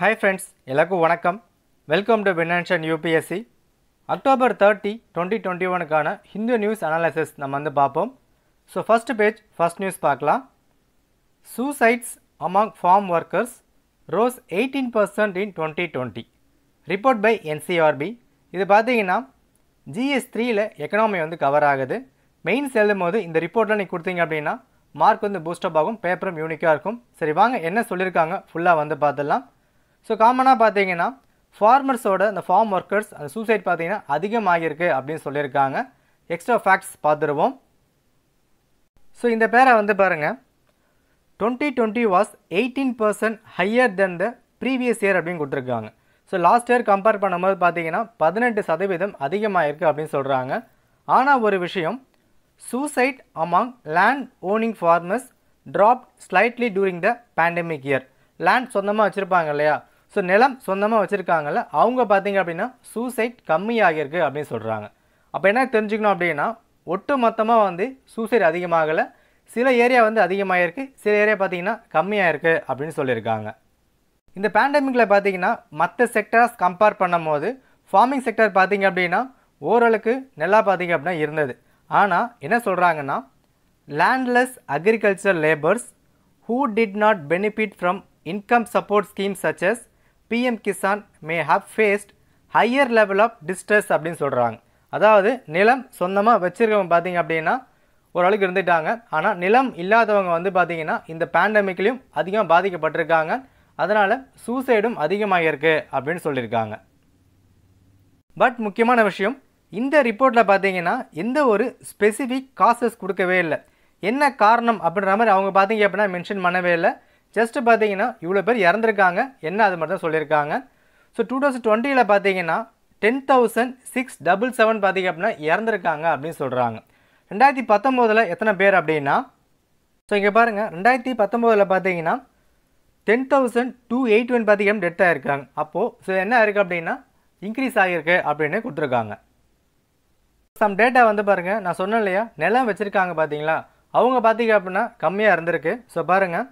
Hi friends எல்லாருக்கும் வணக்கம் welcome to பினான்ஷன் UPSC October thirty twenty twenty ஒனுக்கான ஹிந்து நியூஸ் அனாலிசிஸ் நம்ம வந்து பார்ப்போம் so first page first news பார்க்கலாம் suicides among farm workers rose eighteen percent in twenty twenty report by NCRB இது பார்த்தீங்கன்னா ஜிஎஸ் த்ரீயில் எக்கனாமி வந்து கவர் ஆகுது மெயின்ஸ் எழுதும் போது இந்த ரிப்போர்ட்டில் நீங்கள் கொடுத்தீங்க அப்படின்னா மார்க் வந்து பூஸ்டப் ஆகும் பேப்பரும் யூனிக்காக இருக்கும் சரி வாங்க என்ன சொல்லியிருக்காங்க ஃபுல்லாக வந்து பார்த்துடலாம் ஸோ காமனாக பார்த்தீங்கன்னா ஃபார்மர்ஸோட அந்த ஃபார்ம் ஒர்க்கர்ஸ் அந்த சூசைட் பார்த்திங்கன்னா அதிகமாகிருக்கு அப்படின்னு சொல்லியிருக்காங்க எக்ஸ்ட்ரா ஃபேக்ட்ஸ் பார்த்துருவோம் ஸோ இந்த பேரை வந்து பாருங்கள் twenty twenty was eighteen percent higher than the previous year அப்படின்னு கொடுத்துருக்காங்க ஸோ லாஸ்ட் இயர் கம்பேர் பண்ணும்போது பார்த்தீங்கன்னா பதினெட்டு சதவீதம் அதிகமாகிருக்கு அப்படின்னு சொல்கிறாங்க ஆனால் ஒரு விஷயம் suicide among land owning farmers drop slightly during the pandemic year land சொந்தமாக வச்சுருப்பாங்க இல்லையா ஸோ நிலம் சொந்தமாக வச்சுருக்காங்கல்ல அவங்க பார்த்தீங்க அப்படின்னா சூசைட் கம்மியாகியிருக்கு அப்படின்னு சொல்கிறாங்க அப்போ என்ன தெரிஞ்சுக்கணும் அப்படின்னா ஒட்டு மொத்தமாக வந்து சூசைட் அதிகமாகலை சில ஏரியா வந்து அதிகமாக இருக்குது சில ஏரியா பார்த்திங்கன்னா கம்மியாக இருக்குது அப்படின்னு சொல்லியிருக்காங்க இந்த பேண்டமிக்கில் பார்த்தீங்கன்னா மற்ற செக்டர்ஸ் கம்பேர் பண்ணும் போது ஃபார்மிங் செக்டர் பார்த்தீங்க அப்படின்னா ஓரளவுக்கு நல்லா பார்த்தீங்க அப்படின்னா இருந்தது ஆனால் என்ன சொல்கிறாங்கன்னா landless agriculture labours who did not benefit from income support scheme such as PM Kisan may have faced higher level of distress அப்படின்னு சொல்கிறாங்க அதாவது நிலம் சொந்தமாக வச்சுருக்கவங்க பார்த்தீங்க அப்படின்னா ஓரளவுக்கு இருந்துட்டாங்க ஆனால் நிலம் இல்லாதவங்க வந்து பார்த்திங்கன்னா இந்த பேண்டமிக்லேயும் அதிகமாக பாதிக்கப்பட்டிருக்காங்க அதனால் சூசைடும் அதிகமாகிருக்கு அப்படின்னு சொல்லியிருக்காங்க பட் முக்கியமான விஷயம் இந்த ரிப்போர்ட்டில் பார்த்தீங்கன்னா எந்த ஒரு ஸ்பெசிஃபிக் காசஸ் கொடுக்கவே இல்லை என்ன காரணம் அப்படின்ற மாதிரி அவங்க பார்த்தீங்க அப்படின்னா மென்ஷன் பண்ணவே இல்லை ஜஸ்ட்டு பார்த்தீங்கன்னா இவ்வளோ பேர் இறந்துருக்காங்க என்ன அது மாதிரி தான் சொல்லியிருக்காங்க ஸோ டூ தௌசண்ட் டுவெண்ட்டியில் பார்த்தீங்கன்னா ten thousand six double seven பார்த்தீங்க அப்படின்னா இறந்துருக்காங்க அப்படின்னு சொல்கிறாங்க ரெண்டாயிரத்தி பத்தொம்போதில் எத்தனை பேர் அப்படின்னா ஸோ இங்கே பாருங்கள் ரெண்டாயிரத்தி பத்தொம்போதில் பார்த்தீங்கன்னா ten thousand two eight one பார்த்தீங்கன்னா டெட்டாக இருக்காங்க அப்போது ஸோ என்ன ஆயிருக்கு அப்படின்னா இன்க்ரீஸ் ஆகியிருக்கு அப்படின்னு கொடுத்துருக்காங்க சம் டேட்டா வந்து பாருங்கள் நான் சொன்னேன் இல்லையா நிலம் வச்சுருக்காங்க பார்த்தீங்களா அவங்க பார்த்தீங்க அப்படின்னா கம்மியாக இருந்திருக்கு ஸோ பாருங்கள்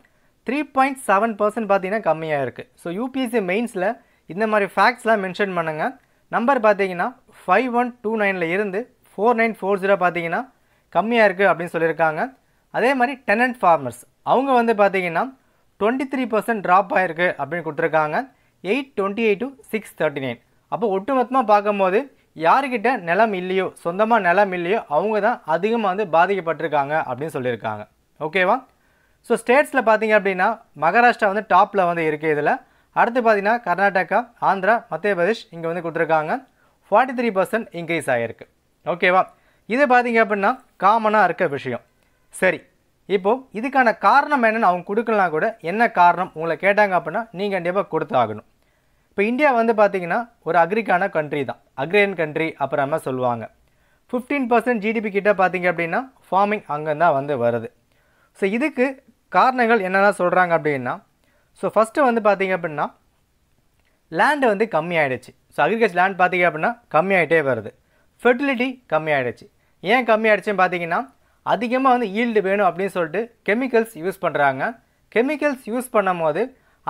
த்ரீ பாயிண்ட் செவன் பர்சன்ட் பார்த்தீங்கன்னா கம்மியாக இருக்குது ஸோ யூபிஎஸ்சி மெயின்ஸில் இந்த மாதிரி ஃபேக்ட்ஸ்லாம் மென்ஷன் பண்ணுங்கள் நம்பர் பார்த்தீங்கன்னா ஃபைவ் ஒன் டூ நைனில் இருந்து ஃபோர் நைன் ஃபோர் ஜீரோ பார்த்தீங்கன்னா கம்மியாக இருக்குது அப்படின்னு சொல்லியிருக்காங்க அதே மாதிரி டெனன்ட் ஃபார்மர்ஸ் அவங்க வந்து பார்த்தீங்கன்னா டுவெண்ட்டி த்ரீ பர்சன்ட் ட்ராப் ஆகிருக்கு அப்படின்னு கொடுத்துருக்காங்க eight twenty eight to six thirty nine அப்போ ஒட்டுமொத்தமாக பார்க்கும்போது யார்கிட்ட நிலம் இல்லையோ சொந்தமாக நிலம் இல்லையோ அவங்க தான் அதிகமாக வந்து பாதிக்கப்பட்டிருக்காங்க அப்படின்னு சொல்லியிருக்காங்க ஓகேவா ஸோ ஸ்டேட்ஸில் பார்த்தீங்க அப்படின்னா மகாராஷ்டிரா வந்து டாப்பில் வந்து இருக்குது இதில் அடுத்து பார்த்தீங்கன்னா கர்நாடகா ஆந்திரா மத்திய பிரதேஷ் இங்கே வந்து கொடுத்துருக்காங்க ஃபார்ட்டி த்ரீ பர்சன்ட் இன்க்ரீஸ் ஆகிருக்கு ஓகேவா இதை பார்த்தீங்க அப்படின்னா காமனாக இருக்க விஷயம் சரி இப்போது இதுக்கான காரணம் என்னென்னு அவங்க கொடுக்கலாம் கூட என்ன காரணம் உங்களை கேட்டாங்க அப்படின்னா நீங்கள் கண்டிப்பாக கொடுத்தாகணும் இப்போ இந்தியா வந்து பார்த்திங்கன்னா ஒரு அக்ரிக்கான கண்ட்ரி தான் அக்ரியன் கண்ட்ரி அப்புறமா சொல்லுவாங்க ஃபிஃப்டீன் பர்சன்ட் ஜிடிபி கிட்ட பார்த்திங்க அப்படின்னா ஃபார்மிங் அங்கே தான் வந்து வருது ஸோ இதுக்கு காரணங்கள் என்னென்ன சொல்கிறாங்க அப்படின்னா ஸோ ஃபஸ்ட்டு வந்து பார்த்திங்க அப்படின்னா லேண்டு வந்து ஆகிடுச்சு ஸோ அக்ரிகல்ச்சர் லேண்ட் பார்த்திங்க அப்படின்னா கம்மியாயிட்டே வருது ஃபெர்டிலிட்டி ஆகிடுச்சு ஏன் ஆகிடுச்சுன்னு பார்த்தீங்கன்னா அதிகமாக வந்து ஈல்டு வேணும் அப்படின்னு சொல்லிட்டு கெமிக்கல்ஸ் யூஸ் பண்ணுறாங்க கெமிக்கல்ஸ் யூஸ் பண்ணும் போது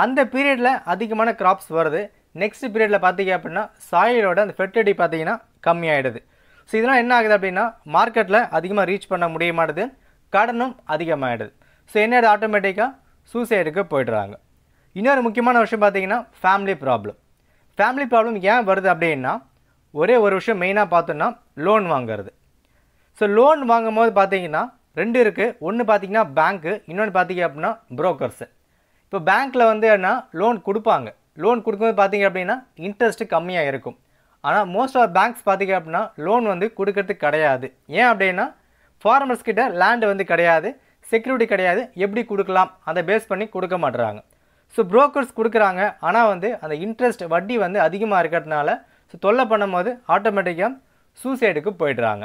அந்த பீரியடில் அதிகமான கிராப்ஸ் வருது நெக்ஸ்ட் பீரியடில் பார்த்தீங்க அப்படின்னா சாயிலோட அந்த ஃபெர்டிலிட்டி பார்த்தீங்கன்னா கம்மியாயிடுது ஸோ இதெல்லாம் என்ன ஆகுது அப்படின்னா மார்க்கெட்டில் அதிகமாக ரீச் பண்ண முடிய மாட்டுது கடனும் அதிகமாகிடுது ஸோ என்ன ஆட்டோமேட்டிக்காக சூசைடுக்கு போய்ட்றாங்க இன்னொரு முக்கியமான விஷயம் பார்த்திங்கன்னா ஃபேமிலி ப்ராப்ளம் ஃபேமிலி ப்ராப்ளம் ஏன் வருது அப்படின்னா ஒரே ஒரு விஷயம் மெயினாக பார்த்தோன்னா லோன் வாங்குறது ஸோ லோன் வாங்கும் போது பார்த்தீங்கன்னா ரெண்டு இருக்குது ஒன்று பார்த்தீங்கன்னா பேங்க்கு இன்னொன்று பார்த்தீங்க அப்படின்னா ப்ரோக்கர்ஸு இப்போ பேங்க்கில் வந்து என்ன லோன் கொடுப்பாங்க லோன் கொடுக்கும்போது பார்த்தீங்க அப்படின்னா இன்ட்ரெஸ்ட்டு கம்மியாக இருக்கும் ஆனால் மோஸ்ட் ஆஃப் பேங்க்ஸ் பார்த்தீங்க அப்படின்னா லோன் வந்து கொடுக்கறது கிடையாது ஏன் அப்படின்னா ஃபார்மர்ஸ் கிட்ட லேண்டு வந்து கிடையாது செக்யூரிட்டி கிடையாது எப்படி கொடுக்கலாம் அதை பேஸ் பண்ணி கொடுக்க மாட்டுறாங்க ஸோ ப்ரோக்கர்ஸ் கொடுக்குறாங்க ஆனால் வந்து அந்த இன்ட்ரெஸ்ட் வட்டி வந்து அதிகமாக இருக்கிறதுனால ஸோ தொல்லை பண்ணும்போது ஆட்டோமேட்டிக்காக சூசைடுக்கு போயிடுறாங்க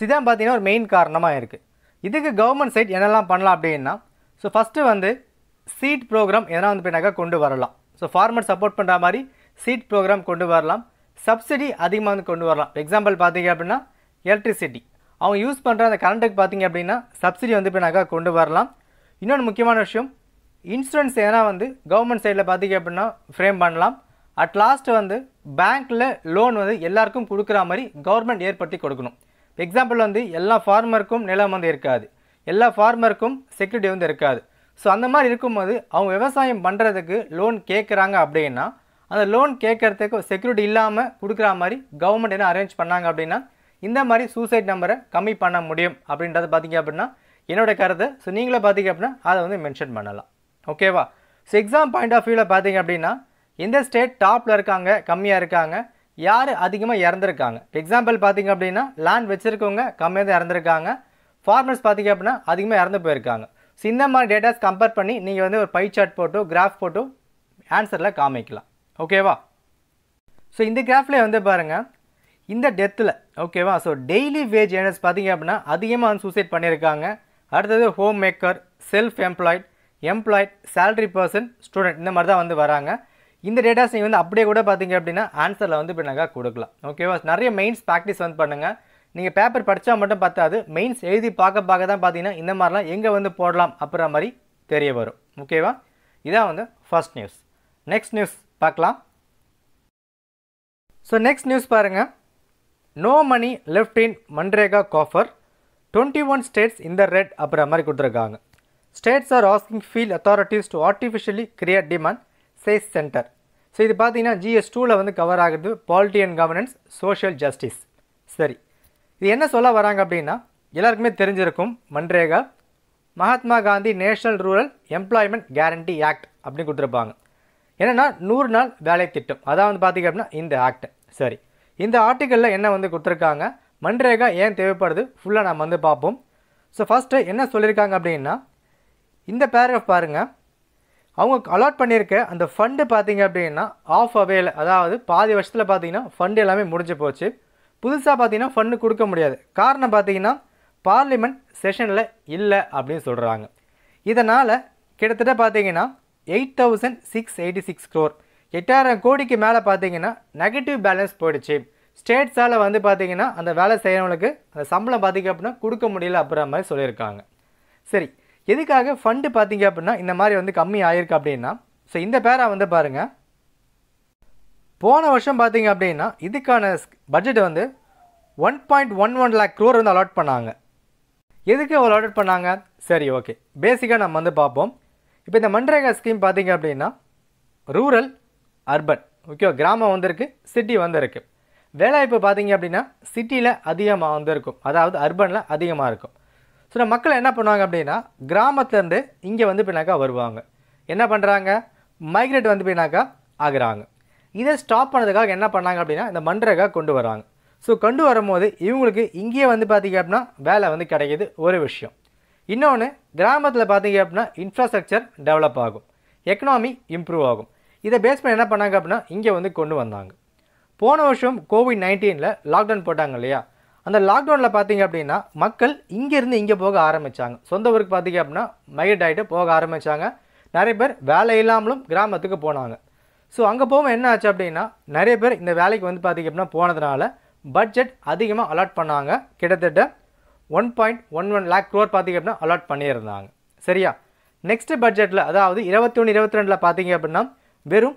இதுதான் பார்த்தீங்கன்னா ஒரு மெயின் காரணமாக இருக்குது இதுக்கு கவர்மெண்ட் சைட் என்னெல்லாம் பண்ணலாம் அப்படின்னா ஸோ ஃபஸ்ட்டு வந்து சீட் ப்ரோக்ராம் எதனா வந்து பின்னாக்கா கொண்டு வரலாம் ஸோ ஃபார்மர் சப்போர்ட் பண்ணுற மாதிரி சீட் ப்ரோக்ராம் கொண்டு வரலாம் சப்சிடி அதிகமாக வந்து கொண்டு வரலாம் எக்ஸாம்பிள் பார்த்தீங்க அப்படின்னா எலக்ட்ரிசிட்டி அவங்க யூஸ் பண்ணுற அந்த கரண்ட்டுக்கு பார்த்தீங்க அப்படின்னா சப்சிடி வந்து பின்னாக்கா கொண்டு வரலாம் இன்னொன்று முக்கியமான விஷயம் இன்சூரன்ஸ் எதனா வந்து கவர்மெண்ட் சைடில் பார்த்தீங்க அப்படின்னா ஃப்ரேம் பண்ணலாம் அட் லாஸ்ட் வந்து பேங்க்கில் லோன் வந்து எல்லாருக்கும் கொடுக்குற மாதிரி கவர்மெண்ட் ஏற்படுத்தி கொடுக்கணும் எக்ஸாம்பிள் வந்து எல்லா ஃபார்மருக்கும் நிலம் வந்து இருக்காது எல்லா ஃபார்மருக்கும் செக்யூரிட்டி வந்து இருக்காது ஸோ அந்த மாதிரி இருக்கும்போது அவங்க விவசாயம் பண்ணுறதுக்கு லோன் கேட்குறாங்க அப்படின்னா அந்த லோன் கேட்குறதுக்கு செக்யூரிட்டி இல்லாமல் கொடுக்குற மாதிரி கவர்மெண்ட் என்ன அரேஞ்ச் பண்ணாங்க அப்படின்னா இந்த மாதிரி சூசைட் நம்பரை கம்மி பண்ண முடியும் அப்படின்றத பார்த்தீங்க அப்படின்னா என்னோட கருத்தை ஸோ நீங்களே பார்த்தீங்க அப்படின்னா அதை வந்து மென்ஷன் பண்ணலாம் ஓகேவா ஸோ எக்ஸாம் பாயிண்ட் ஆஃப் வியூவில் பார்த்தீங்க அப்படின்னா எந்த ஸ்டேட் டாப்பில் இருக்காங்க கம்மியாக இருக்காங்க யார் அதிகமாக இறந்துருக்காங்க எக்ஸாம்பிள் பார்த்திங்க அப்படின்னா லேண்ட் வச்சுருக்கவங்க கம்மியாக தான் இறந்துருக்காங்க ஃபார்மர்ஸ் பார்த்திங்க அப்படின்னா அதிகமாக இறந்து போயிருக்காங்க ஸோ இந்த மாதிரி டேட்டாஸ் கம்பேர் பண்ணி நீங்கள் வந்து ஒரு பை போட்டு கிராஃப் போட்டு ஆன்சரில் காமிக்கலாம் ஓகேவா ஸோ இந்த கிராஃப்லேயே வந்து பாருங்கள் இந்த டெத்தில் ஓகேவா ஸோ டெய்லி வேஜ் ஏர்னர்ஸ் பார்த்திங்க அப்படின்னா அதிகமாக வந்து சூசைட் பண்ணியிருக்காங்க அடுத்தது home maker self employed employed salary person student இந்த மாதிரி தான் வந்து வராங்க இந்த டேட்டாஸ் நீங்கள் வந்து அப்படியே கூட பார்த்தீங்க அப்படின்னா ஆன்சரில் வந்து இப்போ நாங்கள் கொடுக்கலாம் ஓகேவா நிறைய மெயின்ஸ் ப்ராக்டிஸ் வந்து பண்ணுங்கள் நீங்கள் பேப்பர் படித்தா மட்டும் பார்த்தாது மெயின்ஸ் எழுதி பார்க்க பார்க்க தான் பார்த்தீங்கன்னா இந்த மாதிரிலாம் எங்கே வந்து போடலாம் அப்படின்ற மாதிரி தெரிய வரும் ஓகேவா இதான் வந்து ஃபர்ஸ்ட் நியூஸ் நெக்ஸ்ட் நியூஸ் பார்க்கலாம் ஸோ நெக்ஸ்ட் நியூஸ் பாருங்கள் no money left in MNREGA coffer twenty one states இந்த ரெட் அப்புறம் மாதிரி கொடுத்துருக்காங்க states are asking field authorities to artificially create demand says centre so இது பார்த்தீங்கன்னா ஜிஎஸ் டூவில் வந்து கவர் ஆகுது polity and governance social justice சரி இது என்ன சொல்ல வராங்க அப்படின்னா எல்லாருக்குமே தெரிஞ்சிருக்கும் MNREGA Mahatma Gandhi national rural employment guarantee act அப்படின்னு கொடுத்துருப்பாங்க என்னென்னா நூறு நாள் வேலை திட்டம் அதான் வந்து பார்த்திங்க அப்படின்னா இந்த ஆக்ட் சரி இந்த ஆர்டிக்கலில் என்ன வந்து கொடுத்துருக்காங்க மன்ரேகா ஏன் தேவைப்படுது ஃபுல்லாக நம்ம வந்து பார்ப்போம் ஸோ ஃபஸ்ட்டு என்ன சொல்லியிருக்காங்க அப்படின்னா இந்த பேரகிராஃப் பாருங்கள் அவங்க அலாட் பண்ணியிருக்க அந்த ஃபண்டு பார்த்திங்க அப்படின்னா ஆஃப் அவேல அதாவது பாதி வருஷத்தில் பார்த்தீங்கன்னா ஃபண்டு எல்லாமே முடிஞ்சு போச்சு புதுசாக பார்த்தீங்கன்னா ஃபண்டு கொடுக்க முடியாது காரணம் பார்த்தீங்கன்னா பார்லிமெண்ட் செஷனில் இல்லை அப்படின்னு சொல்கிறாங்க இதனால் கிட்டத்தட்ட பார்த்தீங்கன்னா eight thousand six eighty six crore எட்டாயிரம் கோடிக்கு மேலே பார்த்தீங்கன்னா நெகட்டிவ் பேலன்ஸ் போயிடுச்சு ஸ்டேட்ஸால் வந்து பார்த்திங்கன்னா அந்த வேலை செய்கிறவங்களுக்கு அந்த சம்பளம் பார்த்திங்க அப்படின்னா கொடுக்க முடியல அப்படின்ற மாதிரி சொல்லியிருக்காங்க சரி எதுக்காக ஃபண்டு பார்த்தீங்க அப்படின்னா இந்த மாதிரி வந்து கம்மி ஆயிருக்கு அப்படின்னா ஸோ இந்த பேரா வந்து பாருங்கள் போன வருஷம் பார்த்தீங்க அப்படின்னா இதுக்கான பட்ஜெட் வந்து one point one one lakh crore வந்து அலாட் பண்ணாங்க எதுக்கு அவ்வளோ அலாட் பண்ணாங்க சரி ஓகே பேசிக்காக நம்ம வந்து பார்ப்போம் இப்போ இந்த மன்ரேகா ஸ்கீம் பார்த்தீங்க அப்படின்னா ரூரல் அர்பன் ஓகே கிராமம் வந்திருக்கு சிட்டி வந்திருக்கு வேலைவாய்ப்பு பார்த்தீங்க அப்படின்னா சிட்டியில் அதிகமாக வந்திருக்கும் அதாவது அர்பனில் அதிகமாக இருக்கும் ஸோ மக்கள் என்ன பண்ணுவாங்க அப்படின்னா கிராமத்துலேருந்து இங்கே வந்து பின்னாக்கா வருவாங்க என்ன பண்ணுறாங்க மைக்ரேட் வந்து பின்னாக்கா ஆகுறாங்க இதை ஸ்டாப் பண்ணதுக்காக என்ன பண்ணாங்க அப்படின்னா இந்த மன்றகா கொண்டு வராங்க ஸோ கொண்டு வரும்போது இவங்களுக்கு இங்கேயே வந்து பார்த்திங்க அப்படின்னா வேலை வந்து கிடைக்கிது ஒரு விஷயம் இன்னொன்று கிராமத்தில் பார்த்திங்க அப்படின்னா இன்ஃப்ராஸ்ட்ரக்சர் டெவலப் ஆகும் எக்கனாமி இம்ப்ரூவ் ஆகும் இதை பேஸ் பண்ணி என்ன பண்ணாங்க அப்படின்னா இங்கே வந்து கொண்டு வந்தாங்க போன வருஷம் கோவிட் நைன்டீனில் லாக்டவுன் போட்டாங்க இல்லையா அந்த லாக்டவுனில் பார்த்தீங்க அப்படின்னா மக்கள் இங்கேருந்து இங்கே போக ஆரம்பித்தாங்க சொந்த ஊருக்கு பார்த்தீங்க அப்படின்னா மைட் ஆகிட்டு போக ஆரம்பித்தாங்க நிறைய பேர் வேலை இல்லாமலும் கிராமத்துக்கு போனாங்க ஸோ அங்கே போகும் என்ன ஆச்சு அப்படின்னா நிறைய பேர் இந்த வேலைக்கு வந்து பார்த்திங்க அப்படின்னா போனதுனால பட்ஜெட் அதிகமாக அலாட் பண்ணாங்க கிட்டத்தட்ட one point one one lakh crore பார்த்திங்க அப்படின்னா அலாட் பண்ணியிருந்தாங்க சரியா நெக்ஸ்ட் பட்ஜெட்டில் அதாவது இருபத்தி ஒன்று இருபத்தி ரெண்டில் பார்த்தீங்க அப்படின்னா வெறும்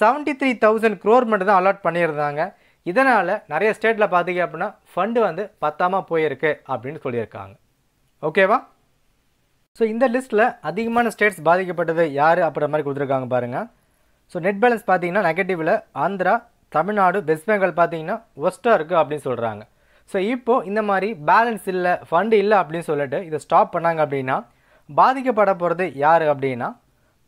செவன்ட்டி த்ரீ தௌசண்ட் க்ரோர் மட்டும் தான் அலாட் பண்ணியிருந்தாங்க இதனால் நிறைய ஸ்டேட்டில் பார்த்தீங்க அப்படின்னா ஃபண்டு வந்து பத்தாமல் போயிருக்கு அப்படின்னு சொல்லியிருக்காங்க ஓகேவா ஸோ இந்த லிஸ்ட்டில் அதிகமான ஸ்டேட்ஸ் பாதிக்கப்பட்டது யார் அப்படின்ற மாதிரி கொடுத்துருக்காங்க பாருங்கள் ஸோ நெட் பேலன்ஸ் பார்த்தீங்கன்னா நெகட்டிவில் ஆந்திரா தமிழ்நாடு வெஸ்ட் பெங்கால் பார்த்தீங்கன்னா ஒஸ்ட்டாக இருக்குது அப்படின்னு சொல்கிறாங்க ஸோ இப்போது இந்த மாதிரி பேலன்ஸ் இல்லை ஃபண்டு இல்லை அப்படின்னு சொல்லிட்டு இதை ஸ்டாப் பண்ணாங்க அப்படின்னா பாதிக்கப்பட போகிறது யார் அப்படின்னா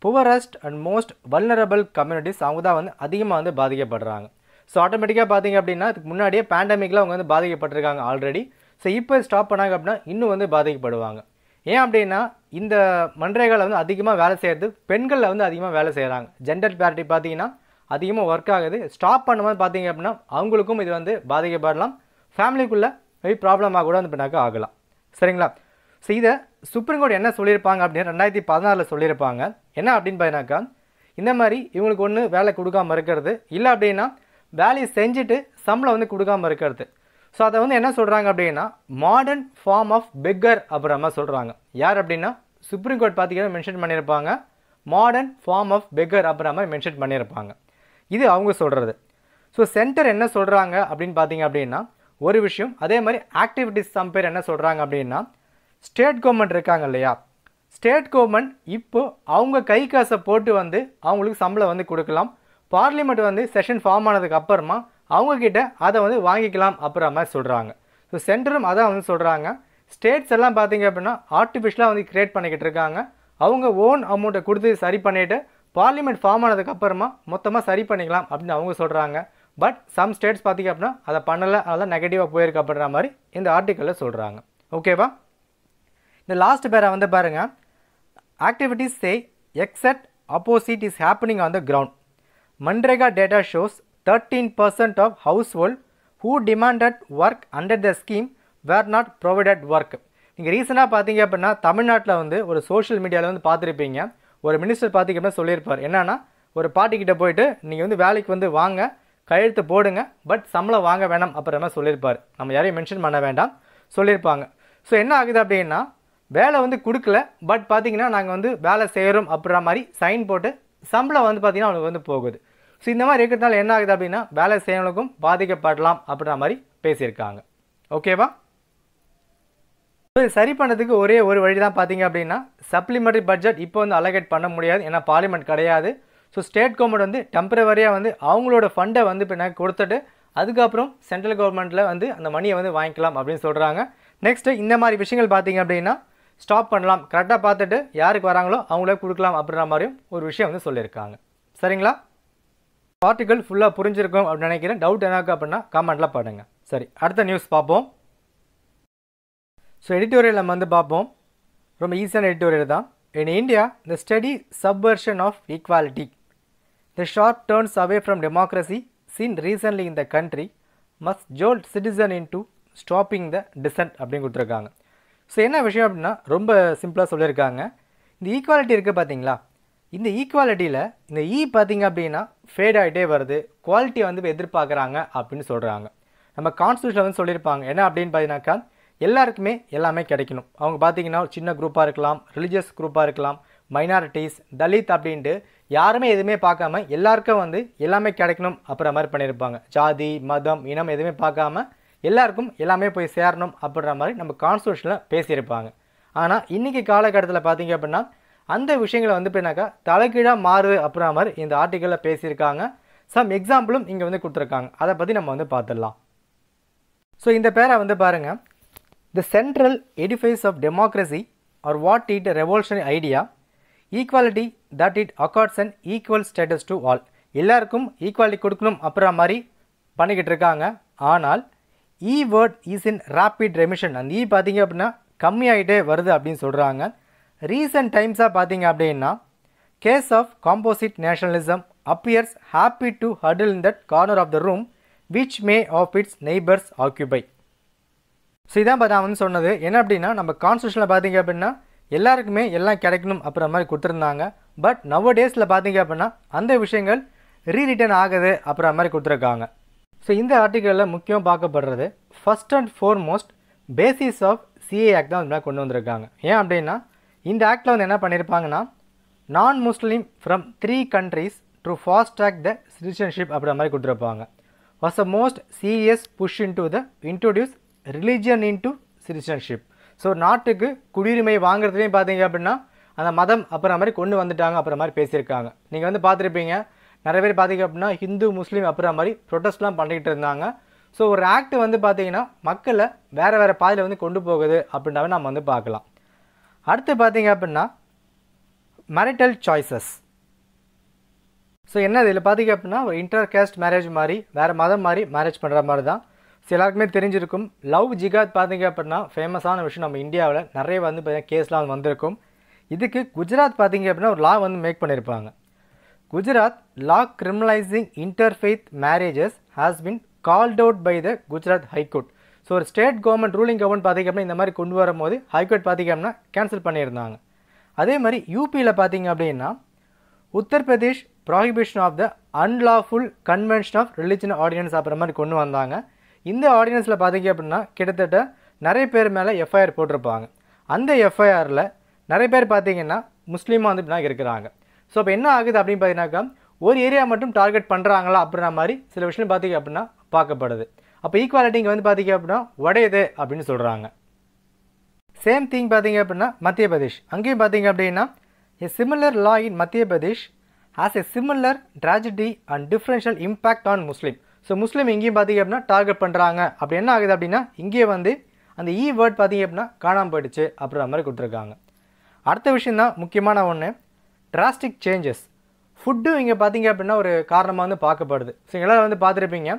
poorest and most vulnerable communities அவங்க தான் வந்து அதிகமாக வந்து பாதிக்கப்படுறாங்க ஸோ ஆட்டோமேட்டிக்காக பார்த்தீங்க அப்படின்னா அதுக்கு முன்னாடியே பேண்டமிக்கில் அவங்க வந்து பாதிக்கப்பட்டிருக்காங்க ஆல்ரெடி ஸோ இப்போ ஸ்டாப் பண்ணாங்க அப்படின்னா இன்னும் வந்து பாதிக்கப்படுவாங்க ஏன் அப்படின்னா இந்த மன்றைகளை வந்து அதிகமாக வேலை செய்கிறது பெண்களில் வந்து அதிகமாக வேலை செய்கிறாங்க ஜெண்டர் பேரிட்டி பார்த்தீங்கன்னா அதிகமாக ஒர்க் ஆகுது ஸ்டாப் பண்ணும்போது பார்த்தீங்க அப்படின்னா அவங்களுக்கும் இது வந்து பாதிக்கப்படலாம் ஃபேமிலிக்குள்ளே ப்ராப்ளம் ப்ராப்ளமாக கூட வந்து பின்னாக்க ஆகலாம் சரிங்களா ஸோ இதை சுப்ரீம் கோர்ட் என்ன சொல்லியிருப்பாங்க அப்படின்னு ரெண்டாயிரத்தி பதினாறில் சொல்லியிருப்பாங்க என்ன அப்படின்னு பார்த்தீங்கன்னாக்கா இந்த மாதிரி இவங்களுக்கு ஒன்று வேலை கொடுக்காமல் இருக்கிறது இல்லை அப்படின்னா வேலையை செஞ்சுட்டு சம்பளம் வந்து கொடுக்காமல் இருக்கிறது ஸோ அதை வந்து என்ன சொல்கிறாங்க அப்படின்னா மாடர்ன் ஃபார்ம் ஆஃப் பெக்கர் அப்படின்ற சொல்கிறாங்க யார் அப்படின்னா சுப்ரீம் கோர்ட் பார்த்தீங்கன்னா மென்ஷன் பண்ணியிருப்பாங்க மாடர்ன் ஃபார்ம் ஆஃப் பெக்கர் அப்படின்ற மாதிரி மென்ஷன் பண்ணியிருப்பாங்க இது அவங்க சொல்கிறது ஸோ சென்டர் என்ன சொல்கிறாங்க அப்படின்னு பார்த்தீங்க அப்படின்னா ஒரு விஷயம் அதே மாதிரி ஆக்டிவிட்டிஸ் சம் பேர் என்ன சொல்கிறாங்க அப்படின்னா ஸ்டேட் கவர்மெண்ட் இருக்காங்க இல்லையா ஸ்டேட் கவர்மெண்ட் இப்போது அவங்க கை காசை போட்டு வந்து அவங்களுக்கு சம்பளம் வந்து கொடுக்கலாம் பார்லிமெண்ட் வந்து செஷன் ஃபார்ம் ஆனதுக்கு அப்புறமா அவங்கக்கிட்ட அதை வந்து வாங்கிக்கலாம் அப்புறம் மாதிரி சொல்கிறாங்க ஸோ சென்டரும் அதான் வந்து சொல்கிறாங்க ஸ்டேட்ஸ் எல்லாம் பார்த்தீங்க அப்படின்னா ஆர்டிஃபிஷியலாக வந்து க்ரியேட் பண்ணிக்கிட்டு இருக்காங்க அவங்க ஓன் அமௌண்ட்டை கொடுத்து சரி பண்ணிவிட்டு பார்லிமெண்ட் ஃபார்ம் ஆனதுக்கு அப்புறமா மொத்தமாக சரி பண்ணிக்கலாம் அப்படின்னு அவங்க சொல்கிறாங்க பட் சம் ஸ்டேட்ஸ் பார்த்திங்க அப்படின்னா அதை பண்ணலை அதெல்லாம் நெகட்டிவாக போயிருக்க அப்படின்ற மாதிரி இந்த ஆர்டிக்கலில் சொல்கிறாங்க ஓகேவா இந்த லாஸ்ட் பேரை வந்து பாருங்கள் activities say exact opposite is happening on the ground Mandrega data shows 13% of household who demanded work under the scheme were not provided work. நீங்கள் ரீசனாக பார்த்தீங்க அப்படின்னா தமிழ்நாட்டில் வந்து ஒரு சோஷியல் மீடியாவில் வந்து பார்த்துருப்பீங்க ஒரு மினிஸ்டர் பார்த்திங்க அப்படின்னா சொல்லியிருப்பார் என்னென்னா ஒரு பாட்டிக்கிட்ட போயிட்டு நீங்கள் வந்து வேலைக்கு வந்து வாங்க கையெழுத்து போடுங்க பட் சம்பளம் வாங்க வேணாம் அப்புறமா சொல்லியிருப்பார் நம்ம யாரையும் மென்ஷன் பண்ண வேண்டாம் சொல்லியிருப்பாங்க ஸோ என்ன ஆகுது அப்படின்னா வேலை வந்து கொடுக்கல பட் பார்த்திங்கன்னா நாங்கள் வந்து வேலை செய்கிறோம் அப்படின்ற மாதிரி சைன் போட்டு சம்பளம் வந்து பார்த்திங்கன்னா அவனுக்கு வந்து போகுது ஸோ இந்த மாதிரி இருக்கிறதுனால என்ன ஆகுது அப்படின்னா வேலை செய்யவங்களுக்கும் பாதிக்கப்படலாம் அப்படின்ற மாதிரி பேசியிருக்காங்க ஓகேவா இப்போ சரி பண்ணதுக்கு ஒரே ஒரு வழி தான் பார்த்தீங்க அப்படின்னா சப்ளிமெண்ட்ரி பட்ஜெட் இப்போ வந்து அலகேட் பண்ண முடியாது ஏன்னா பார்லிமெண்ட் கிடையாது ஸோ ஸ்டேட் கவர்மெண்ட் வந்து டெம்பரவரியாக வந்து அவங்களோட ஃபண்டை வந்து இப்போ கொடுத்துட்டு அதுக்கப்புறம் சென்ட்ரல் கவர்மெண்ட்டில் வந்து அந்த மணியை வந்து வாங்கிக்கலாம் அப்படின்னு சொல்கிறாங்க நெக்ஸ்ட்டு இந்த மாதிரி விஷயங்கள் பார்த்தீங்க அப்படின்னா ஸ்டாப் பண்ணலாம் கரெக்டாக பார்த்துட்டு யாருக்கு வராங்களோ அவங்களே கொடுக்கலாம் அப்படின்ற மாதிரியும் ஒரு விஷயம் வந்து சொல்லியிருக்காங்க சரிங்களா ஆர்டிகல் ஃபுல்லாக புரிஞ்சிருக்கும் அப்படின்னு நினைக்கிறேன் டவுட் எனக்கு அப்படின்னா கமெண்ட்டில் பாடுங்க சரி அடுத்த நியூஸ் பார்ப்போம் ஸோ எடிட்டோரியல் நம்ம வந்து பார்ப்போம் ரொம்ப ஈஸியான எடிட்டோரியல் தான் in India the steady subversion of equality the sharp turns away from democracy seen recently in the country must jolt citizen into stopping the descent அப்படின்னு கொடுத்துருக்காங்க ஸோ என்ன விஷயம் அப்படின்னா ரொம்ப சிம்பிளாக சொல்லியிருக்காங்க இந்த ஈக்குவாலிட்டி இருக்குது பார்த்தீங்களா இந்த ஈக்குவாலிட்டியில் இந்த இ e பார்த்தீங்க அப்படின்னா ஃபேட் ஆகிட்டே வருது குவாலிட்டி வந்து எதிர்பார்க்குறாங்க அப்படின்னு சொல்கிறாங்க நம்ம கான்ஸ்டியூஷன் வந்து சொல்லியிருப்பாங்க என்ன அப்படின்னு பார்த்தீங்கன்னாக்கா எல்லாருக்குமே எல்லாமே கிடைக்கணும் அவங்க பார்த்தீங்கன்னா ஒரு சின்ன குரூப்பாக இருக்கலாம் ரிலீஜியஸ் குரூப்பாக இருக்கலாம் மைனாரிட்டிஸ் தலித் அப்படின்ட்டு யாருமே எதுவுமே பார்க்காம எல்லாருக்கும் வந்து எல்லாமே கிடைக்கணும் அப்புறம் மாதிரி பண்ணியிருப்பாங்க ஜாதி மதம் இனம் எதுவுமே பார்க்காம எல்லாருக்கும் எல்லாமே போய் சேரணும் அப்படின்ற மாதிரி நம்ம கான்ஸ்டியூஷனில் பேசியிருப்பாங்க ஆனால் இன்றைக்கி காலகட்டத்தில் பார்த்திங்க அப்படின்னா அந்த விஷயங்களை வந்து எப்படின்னாக்கா தலைகீழாக மாறுது அப்படின்ற மாதிரி இந்த ஆர்டிக்கலில் பேசியிருக்காங்க சம் எக்ஸாம்பிளும் இங்கே வந்து கொடுத்துருக்காங்க அதை பற்றி நம்ம வந்து பார்த்துடலாம் ஸோ இந்த பேரை வந்து பாருங்கள் the central edifice of democracy are what it revolutionary idea equality that it accords and equal status to all எல்லாருக்கும் ஈக்குவாலிட்டி கொடுக்கணும் அப்புறம் மாதிரி பண்ணிக்கிட்டு இருக்காங்க ஆனால் இ word is in rapid remission அந்த இ e பார்த்தீங்க அப்படின்னா கம்மியாகிட்டே வருது அப்படின்னு சொல்கிறாங்க ரீசன்ட் டைம்ஸாக பார்த்தீங்க அப்படின்னா case of composite nationalism appears happy to huddle in that corner of the room which may of its neighbours occupy so இதான் பார்த்தா வந்து சொன்னது என்ன அப்படின்னா நம்ம கான்ஸ்டியூஷனில் பார்த்தீங்க அப்படின்னா எல்லாருக்குமே எல்லாம் கிடைக்கணும் அப்புற மாதிரி கொடுத்துருந்தாங்க பட் நவ டேஸில் பார்த்தீங்க அப்படின்னா அந்த விஷயங்கள் ரீரிட்டர்ன் ஆகுது அப்புற மாதிரி கொடுத்துருக்காங்க ஸோ இந்த ஆர்டிக்கலில் முக்கியம் பார்க்கப்படுறது first and foremost basis of CA act தான் மாதிரி கொண்டு வந்திருக்காங்க ஏன் அப்படின்னா இந்த ஆக்டில் வந்து என்ன பண்ணியிருப்பாங்கன்னா non Muslim from three countries to fast track the citizenship அப்படின்ற மாதிரி கொடுத்துருப்பாங்க was a most serious push into the introduce religion into citizenship so நாட்டுக்கு குடியுரிமை வாங்குறதுலேயும் பார்த்தீங்க அப்படின்னா அந்த மதம் அப்புறம் மாதிரி கொண்டு வந்துட்டாங்க அப்புறம் மாதிரி பேசியிருக்காங்க நீங்கள் வந்து பார்த்துருப்பீங்க நிறைய பேர் பார்த்திங்க அப்படின்னா ஹிந்து முஸ்லீம் அப்புறம் மாதிரி ப்ரொட்டஸ்ட்லாம் பண்ணிக்கிட்டு இருந்தாங்க ஸோ ஒரு ஆக்ட் வந்து பார்த்தீங்கன்னா மக்களை வேறு வேறு பாதையில் வந்து கொண்டு போகுது அப்படின்றத நம்ம வந்து பார்க்கலாம் அடுத்து பார்த்தீங்க அப்படின்னா மேரிட்டல் சாய்ஸஸ் ஸோ என்ன இதில் பார்த்தீங்க அப்படின்னா ஒரு இன்டர் கேஸ்ட் மேரேஜ் மாதிரி வேறு மதம் மாதிரி மேரேஜ் பண்ணுற மாதிரி தான் ஸோ எல்லாருக்குமே தெரிஞ்சிருக்கும் லவ் ஜிகாத் பார்த்தீங்க அப்படின்னா ஃபேமஸான விஷயம் நம்ம இந்தியாவில் நிறைய வந்து பார்த்தீங்கன்னா கேஸ்லாம் வந்திருக்கும் இதுக்கு குஜராத் பார்த்தீங்க அப்படின்னா ஒரு லா வந்து மேக் பண்ணியிருப்பாங்க Gujarat law criminalising interfaith marriages has been called out by the Gujarat high court so ஒரு ஸ்டேட் கவர்மெண்ட் ரூலிங் கவர்மெண்ட் பார்த்திங்க அப்படின்னா இந்த மாதிரி கொண்டு வரும்போது ஹைகோர்ட் பார்த்திங்க அப்படின்னா கேன்சல் பண்ணியிருந்தாங்க அதே மாதிரி யூபியில் பார்த்திங்க அப்படின்னா Uttar Pradesh prohibition of the unlawful conversion of religion ordinance அப்படிற மாதிரி கொண்டு வந்தாங்க இந்த ஆர்டினன்ஸில் பார்த்திங்க அப்படின்னா கிட்டத்தட்ட நிறைய பேர் மேலே எஃப்ஐஆர் போட்டிருப்பாங்க அந்த எஃப்ஐஆரில் நிறைய பேர் பார்த்திங்கன்னா முஸ்லீமாக வந்து இப்படின்னா இருக்கிறாங்க ஸோ அப்போ என்ன ஆகுது அப்படின்னு பார்த்தீங்கன்னாக்கா ஒரு ஏரியா மட்டும் டார்கெட் பண்ணுறாங்களா அப்படின்ற மாதிரி சில விஷயம் பார்த்திங்க அப்படின்னா பார்க்கப்படுது அப்போ ஈக்குவாலிட்டி இங்கே வந்து பார்த்திங்க அப்படின்னா உடையுது அப்படின்னு சொல்கிறாங்க சேம் திங் பார்த்திங்க அப்படின்னா மத்திய பிரதேஷ் அங்கேயும் பார்த்திங்க அப்படின்னா எ similar law in Madhya Pradesh as a similar tragedy and differential impact on Muslim so Muslim இங்கேயும் பார்த்திங்க அப்படின்னா டார்கெட் பண்ணுறாங்க அப்படி என்ன ஆகுது அப்படின்னா இங்கே வந்து அந்த இ e வேர்ட் பார்த்திங்க அப்படின்னா காணாமல் போயிடுச்சு அப்படின்ற மாதிரி கொடுத்துருக்காங்க அடுத்த விஷயம் தான் முக்கியமான ஒன்று டிராஸ்டிக் சேஞ்சஸ் ஃபுட்டும் இங்கே பார்த்திங்க அப்படின்னா ஒரு காரணமாக வந்து பார்க்கப்படுது ஸோ எல்லோரும் வந்து பார்த்துருப்பீங்க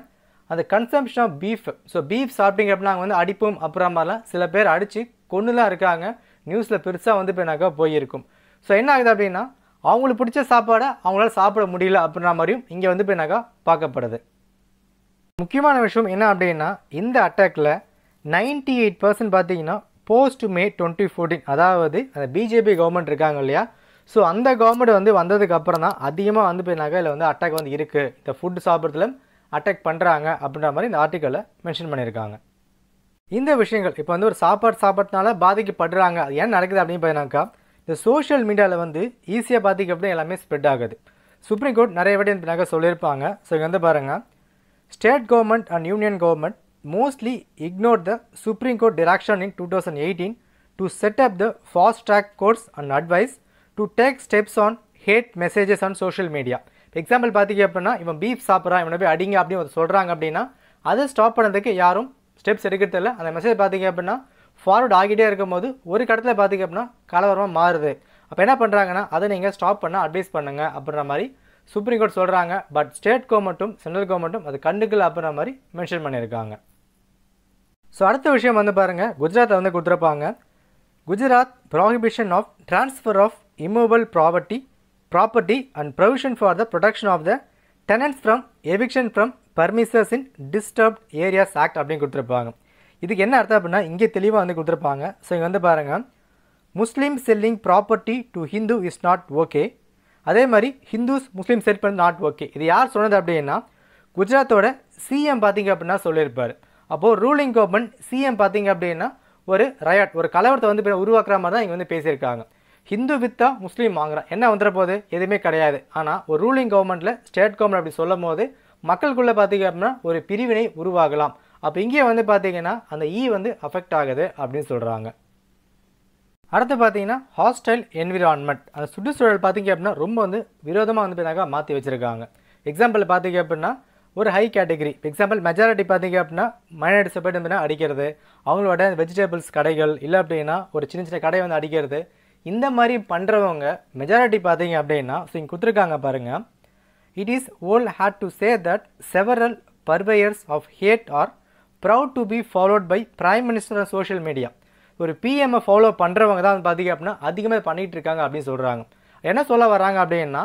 அந்த consumption of beef so beef சாப்பிட்டீங்க அப்படின்னா வந்து அடிப்போம் அப்புறம் மாதிரிலாம் சில பேர் அடித்து கொன்னுலாம் இருக்காங்க நியூஸில் பெருசாக வந்து போயினாக்கா போயிருக்கும் ஸோ என்ன ஆகுது அப்படின்னா அவங்களுக்கு பிடிச்ச சாப்பாடை அவங்களால சாப்பிட முடியல அப்படின்ற மாதிரியும் இங்கே வந்து போயினாக்கா பார்க்கப்படுது முக்கியமான விஷயம் என்ன அப்படின்னா இந்த அட்டாக்கில் நைன்டி எயிட் பர்சன்ட் பார்த்தீங்கன்னா போஸ்ட் மே டுவெண்ட்டி ஃபோர்டீன் அதாவது அந்த பிஜேபி கவர்மெண்ட் இருக்காங்க இல்லையா ஸோ அந்த கவர்மெண்ட் வந்து வந்ததுக்கு அப்புறம் தான் அதிகமாக வந்து போயினாக்கா இல்லை வந்து அட்டாக் வந்து இருக்குது இந்த ஃபுட்டு சாப்பிட்றதுல அட்டாக் பண்ணுறாங்க அப்படின்ற மாதிரி இந்த ஆர்டிக்கலில் மென்ஷன் பண்ணியிருக்காங்க இந்த விஷயங்கள் இப்போ வந்து ஒரு சாப்பாடு சாப்பிட்றதுனால பாதிக்கப்படுறாங்க அது ஏன் நடக்குது அப்படின்னு பார்த்தீங்கன்னாக்கா இந்த சோஷியல் மீடியாவில் வந்து ஈஸியாக பாதிக்கப்படும் எல்லாமே ஸ்ப்ரெட் ஆகுது சுப்ரீம் கோர்ட் நிறைய வாட்டி நாங்கள் சொல்லியிருப்பாங்க ஸோ இங்கே வந்து பாருங்கள் state government and union government mostly ignore the supreme court direction in two thousand eighteen to set up the fast track courts and advice to take steps on hate messages on social media example பார்த்தீங்க அப்படின்னா இவன் beef சாப்பிட்றான் இவனை போய் அடிங்க அப்படின்னு சொல்கிறாங்க அப்படின்னா அதை ஸ்டாப் பண்ணுறதுக்கு யாரும் ஸ்டெப்ஸ் இல்லை அந்த மெசேஜ் பார்த்தீங்க அப்படின்னா ஃபார்வர்ட் ஆகிட்டே இருக்கும்போது ஒரு கடத்தில் பார்த்தீங்க அப்படின்னா கலவரமாக மாறுது அப்போ என்ன பண்ணுறாங்கன்னா அதை நீங்கள் ஸ்டாப் பண்ண அட்வைஸ் பண்ணுங்கள் அப்படின்ற மாதிரி சுப்ரீம் கோர்ட் சொல்கிறாங்க பட் ஸ்டேட் கவர்மெண்ட்டும் சென்ட்ரல் கவர்மெண்ட்டும் அது கண்டுக்கல அப்படின்ற மாதிரி மென்ஷன் பண்ணியிருக்காங்க ஸோ அடுத்த விஷயம் வந்து பாருங்கள் குஜராத்தை வந்து கொடுத்துருப்பாங்க Gujarat prohibition of transfer of immovable property property and provision for the protection of the tenants from eviction from premises in disturbed areas act அப்படின்னு கொடுத்துருப்பாங்க இதுக்கு என்ன அர்த்தம் அப்படின்னா இங்கே தெளிவாக வந்து கொடுத்துருப்பாங்க ஸோ இங்கே வந்து பாருங்கள் Muslim selling property to Hindu is not okay அதே மாதிரி ஹிந்துஸ் முஸ்லீம் செல் பண்ணி நாட் ஓகே இது யார் சொன்னது அப்படின்னா குஜராத்தோட சிஎம் பார்த்திங்க அப்படின்னா சொல்லியிருப்பார் அப்போது ரூலிங் கவர்மெண்ட் சிஎம் பார்த்திங்க அப்படின்னா ஒரு ரயாட் ஒரு கலவரத்தை வந்து உருவாக்குற மாதிரி தான் இங்கே வந்து பேசியிருக்காங்க ஹிந்து வித்தா முஸ்லீம் வாங்குறான் என்ன வந்துட போகுது எதுவுமே கிடையாது ஆனால் ஒரு ரூலிங் கவர்மெண்ட்டில் ஸ்டேட் கவர்மெண்ட் அப்படி சொல்லும் போது மக்களுக்குள்ளே பார்த்திங்க அப்படின்னா ஒரு பிரிவினை உருவாகலாம் அப்போ இங்கே வந்து பார்த்திங்கன்னா அந்த ஈ e வந்து அஃபெக்ட் ஆகுது அப்படின்னு சொல்கிறாங்க அடுத்து பார்த்தீங்கன்னா ஹாஸ்டைல் என்விரான்மெண்ட் அந்த சுற்றுச்சூழல் பார்த்திங்க அப்படின்னா ரொம்ப வந்து விரோதமாக வந்து பார்த்தாங்க மாற்றி வச்சுருக்காங்க எக்ஸாம்பிள் பார்த்திங்க அப்படின்னா ஒரு ஹை கேட்டகரி எக்ஸாம்பிள் மெஜாரிட்டி பார்த்திங்க அப்படின்னா மைனாரிட்டிஸை போய்ட்டு அடிக்கிறது அவங்களோட வெஜிடபிள்ஸ் கடைகள் இல்லை அப்படின்னா ஒரு சின்ன சின்ன கடை வந்து அடிக்கிறது இந்த மாதிரி பண்ணுறவங்க மெஜாரிட்டி பார்த்தீங்க அப்படின்னா ஸோ இங்கே கொடுத்துருக்காங்க பாருங்கள் it is all hate to say that several purveyors of hate are proud to be followed by prime minister of social media ஒரு பிஎம்ஐ ஃபாலோ பண்ணுறவங்க தான் வந்து பார்த்தீங்க அப்படின்னா அதிகமாக பண்ணிகிட்டு இருக்காங்க அப்படின்னு சொல்கிறாங்க என்ன சொல்ல வராங்க அப்படின்னா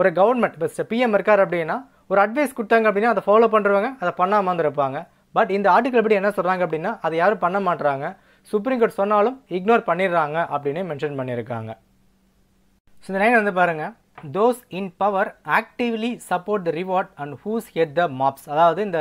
ஒரு கவர்மெண்ட் இப்போ பிஎம் இருக்கார் அப்படின்னா ஒரு அட்வைஸ் கொடுத்தாங்க அப்படின்னா அதை ஃபாலோ பண்ணுறவங்க அதை பண்ணாமல் இருப்பாங்க பட் இந்த ஆர்டிக்கல் எப்படி என்ன சொல்கிறாங்க அப்படின்னா அதை யாரும் பண்ண மாட்டுறாங்க சுப்ரீம் கோர்ட் சொன்னாலும் இக்னோர் பண்ணிடுறாங்க அப்படின்னு மென்ஷன் பண்ணியிருக்காங்க ஸோ இந்த லைன் வந்து பாருங்கள் those in power actively support the reward and whose head the mobs அதாவது இந்த